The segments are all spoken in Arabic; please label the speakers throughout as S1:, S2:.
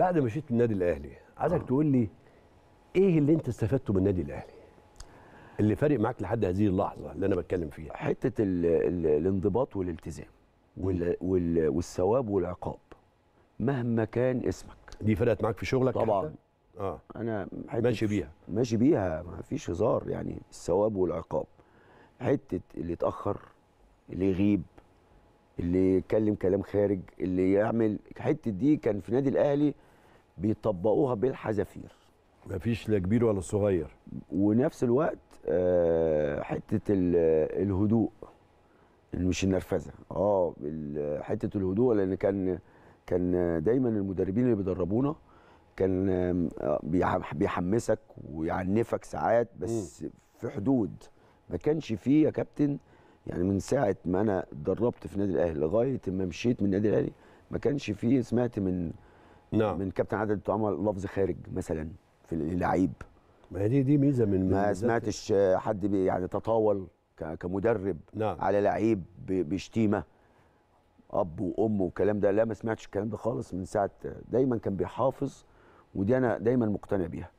S1: بعد ما مشيت النادي الاهلي عايزك آه. تقول لي ايه اللي انت استفدته من النادي الاهلي اللي فارق معاك لحد هذه اللحظه اللي انا بتكلم فيها حته الـ الـ الانضباط والالتزام والـ والـ والثواب والعقاب مهما كان اسمك دي فرقت معاك في شغلك طبعا حتى؟ اه انا ماشي بيها ماشي بيها ما فيش هزار يعني الثواب والعقاب حته اللي يتاخر اللي يغيب اللي يتكلم كلام خارج اللي يعمل حته دي كان في نادي الاهلي بيطبقوها بالحذافير مفيش لا كبير ولا صغير ونفس الوقت آه، حته الهدوء مش النرفزه اه حته الهدوء لان كان كان دايما المدربين اللي بيدربونا كان آه، بيحمسك ويعنفك ساعات بس م. في حدود ما كانش فيه يا كابتن يعني من ساعه ما انا اتدربت في نادي الاهلي لغايه ما مشيت من النادي الاهلي ما كانش فيه سمعت من نعم من كابتن عادل تعمل لفظ خارج مثلا في اللعيب ما هي دي دي ميزه من ما سمعتش حد يعني تطاول كمدرب نعم. على لعيب بشتيمه اب وام والكلام ده لا ما سمعتش الكلام ده خالص من ساعه دايما كان بيحافظ ودي انا دايما مقتنع بيها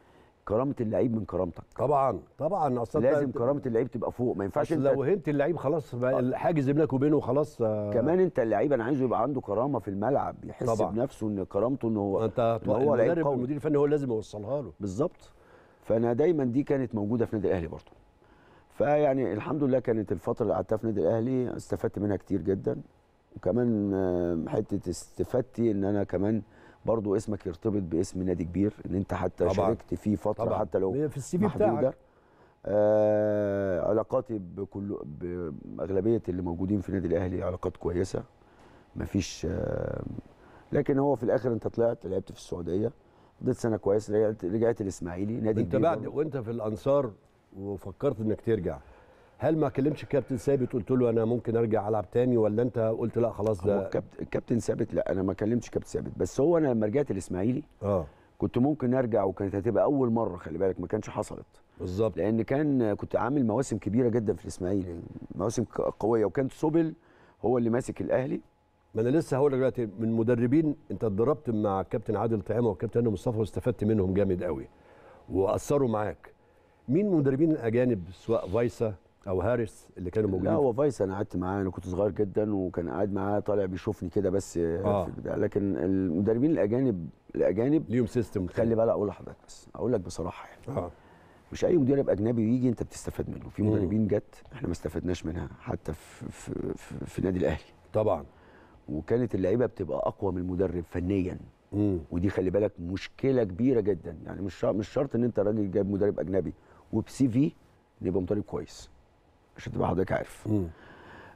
S1: كرامه اللعيب من كرامتك طبعا طبعا اصلا لازم كرامه اللعيب تبقى فوق ما ينفعش انت لو هنت اللعيب خلاص آه. الحاجز بينك وبينه خلاص آه. كمان انت اللعيب انا عايزه يبقى عنده كرامه في الملعب يحس طبعا. بنفسه ان كرامته ان هو انت هو لعيب قوي المدير الفني هو اللي لازم يوصلها له بالظبط فانا دايما دي كانت موجوده في النادي الاهلي برضه فيعني الحمد لله كانت الفتره اللي قعدتها في النادي الاهلي استفدت منها كتير جدا وكمان آه، حته استفادتي ان انا كمان برضو اسمك يرتبط باسم نادي كبير ان انت حتى طبعا. شاركت فيه فتره طبعا. حتى لو في السي في بتاعك آه علاقاتي بكل باغلبيه اللي موجودين في النادي الاهلي علاقات كويسه مفيش آه لكن هو في الاخر انت طلعت لعبت في السعوديه قضيت سنه كويسه رجعت رجعت الاسماعيلي نادي انت بعد وانت في الانصار وفكرت انك ترجع هل ما كلمتش كابتن ثابت قلت له انا ممكن ارجع العب تاني ولا انت قلت لا خلاص ده كابتن ثابت لا انا ما كلمتش كابتن ثابت بس هو انا لما رجعت الاسماعيلي اه كنت ممكن ارجع وكانت هتبقى اول مره خلي بالك ما كانش حصلت بالظبط لان كان كنت عامل مواسم كبيره جدا في الاسماعيلي مواسم قويه وكان سوبل هو اللي ماسك الاهلي ما انا لسه هقول لك دلوقتي من مدربين انت اتدربت مع كابتن عادل طعيمه وكابتن هاني مصطفى واستفدت منهم جامد قوي واثروا معاك مين مدربين الاجانب سواء فايسا او هاريس اللي كانوا موجودين لا هو فايس انا قعدت معاه انا كنت صغير جدا وكان قاعد معاه طالع بيشوفني كده بس آه. لكن المدربين الاجانب الاجانب ليهم سيستم خلي بالك اقول لحضرتك بس اقول لك بصراحه يعني آه. مش اي مدرب اجنبي يجي انت بتستفاد منه في مدربين جت احنا ما استفدناش منها حتى في في, في, في النادي الاهلي طبعا وكانت اللعيبه بتبقى اقوى من المدرب فنيا مم. ودي خلي بالك مشكله كبيره جدا يعني مش مش شرط ان انت راجل جايب مدرب اجنبي وبسي في نبقى مدرب كويس عشان تبقى حضرتك عارف مم.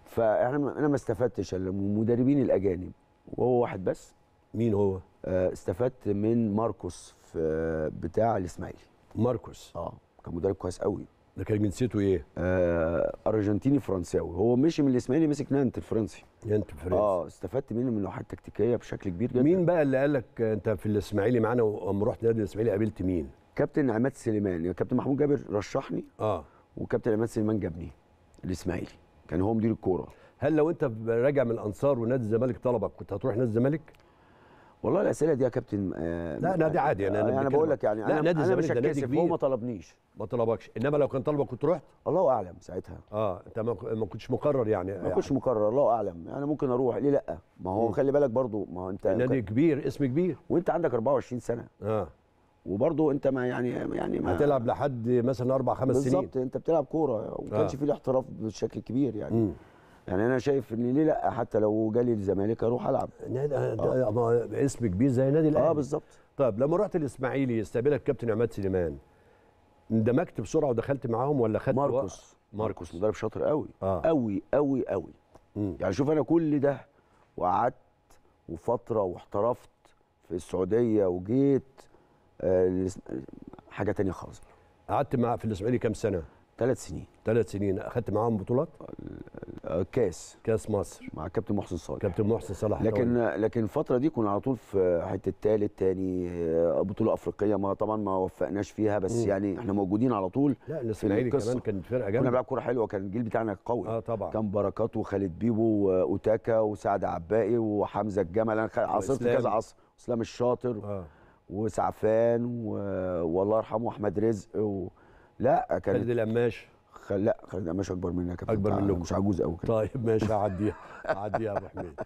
S1: فاحنا انا ما استفدتش الا من المدربين الاجانب وهو واحد بس مين هو؟ آه، استفدت من ماركوس في بتاع الاسماعيلي ماركوس اه كان مدرب كويس قوي ده كان جنسيته ايه؟ آه ارجنتيني فرنساوي هو مشي من الاسماعيلي مسك نانت الفرنسي نانت الفرنسي اه استفدت منه من الناحيه التكتيكيه بشكل كبير جدا مين بقى اللي قال لك انت في الاسماعيلي معانا واما رحت نادي الاسماعيلي قابلت مين؟ كابتن عماد سليمان يعني كابتن محمود جابر رشحني اه وكابتن عماد سليمان جابني الاسماعيلي كان هو مدير الكوره هل لو انت راجع من الانصار ونادي الزمالك طلبك كنت هتروح نادي الزمالك والله الاسئله دي يا كابتن آه لا نادي آه، عادي انا آه، انا, أنا بقول لك يعني انا نادي انا مش هتكسف هو ما طلبنيش ما طلبكش انما لو كان طلبك كنت رحت الله اعلم ساعتها اه انت ما كنتش مقرر يعني ما كنتش يعني. مقرر الله اعلم انا يعني ممكن اروح ليه لا ما هو خلي بالك برضو ما هو انت نادي كبير اسم كبير وانت عندك 24 سنه اه وبرضه انت ما يعني يعني ما هتلعب لحد مثلا اربع خمس سنين بالظبط انت بتلعب كوره وما كانش آه. في الاحتراف بشكل كبير يعني مم. يعني انا شايف ان ليه لا حتى لو جالي الزمالك اروح العب نادي آه. آه. اسم كبير زي نادي الاهلي اه بالظبط طب لما رحت الاسماعيلي استقبلك كابتن عماد سليمان اندمجت بسرعه ودخلت معاهم ولا خدت ماركوس ماركوس مدرب شاطر قوي آه. قوي قوي قوي يعني شوف انا كل ده وقعدت وفتره واحترفت في السعوديه وجيت آه، حاجه تانية خالص قعدت مع في الاسماعيلي كام سنه؟ ثلاث سنين ثلاث سنين اخذت معاهم بطولات؟ آه، كاس كاس مصر مع كابتن محسن صالح كابتن محسن صالح لكن طول. لكن الفتره دي كنا على طول في حته ثالث تاني آه، بطوله افريقيه ما طبعا ما وفقناش فيها بس مم. يعني احنا موجودين على طول لا الاسماعيلي كمان كانت فرقه جامده كنا بنلعب كوره حلوه كان الجيل بتاعنا قوي اه طبعا كان بركات وخالد بيبو واوتاكا وسعد عباقي وحمزه الجمل انا عاصرت كذا عصر اسلام الشاطر آه. وسعفان و... والله يرحمه احمد رزق و... لا كان خالد القماش خ... لا خالد القماش اكبر منك اكبر منك مش عجوز قوي كده طيب ماشي هعديها هعديها يا ابو حميد